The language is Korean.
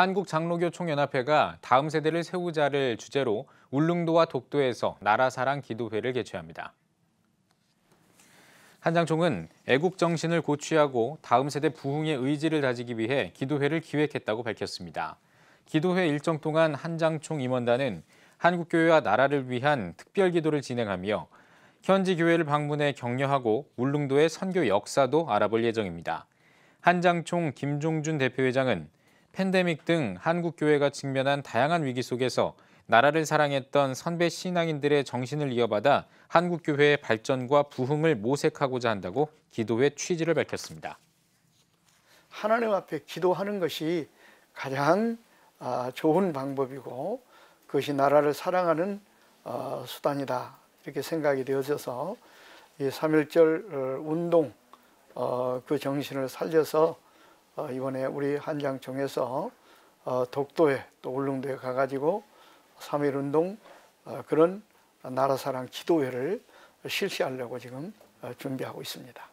한국장로교총연합회가 다음 세대를 세우자를 주제로 울릉도와 독도에서 나라사랑 기도회를 개최합니다. 한장총은 애국 정신을 고취하고 다음 세대 부흥의 의지를 다지기 위해 기도회를 기획했다고 밝혔습니다. 기도회 일정 동안 한장총 임원단은 한국교회와 나라를 위한 특별 기도를 진행하며 현지 교회를 방문해 격려하고 울릉도의 선교 역사도 알아볼 예정입니다. 한장총 김종준 대표회장은 팬데믹 등 한국 교회가 직면한 다양한 위기 속에서 나라를 사랑했던 선배 신앙인들의 정신을 이어받아 한국 교회의 발전과 부흥을 모색하고자 한다고 기도회 취지를 밝혔습니다. 하나님 앞에 기도하는 것이 가장 아, 좋은 방법이고 그것이 나라를 사랑하는 어, 수단이다 이렇게 생각이 되어져서 이 3.1절 어, 운동 어, 그 정신을 살려서 어, 이번에 우리 한장총에서 어, 독도에 또 울릉도에 가가지고 3.1운동 어, 그런 나라사랑 지도회를 실시하려고 지금 준비하고 있습니다.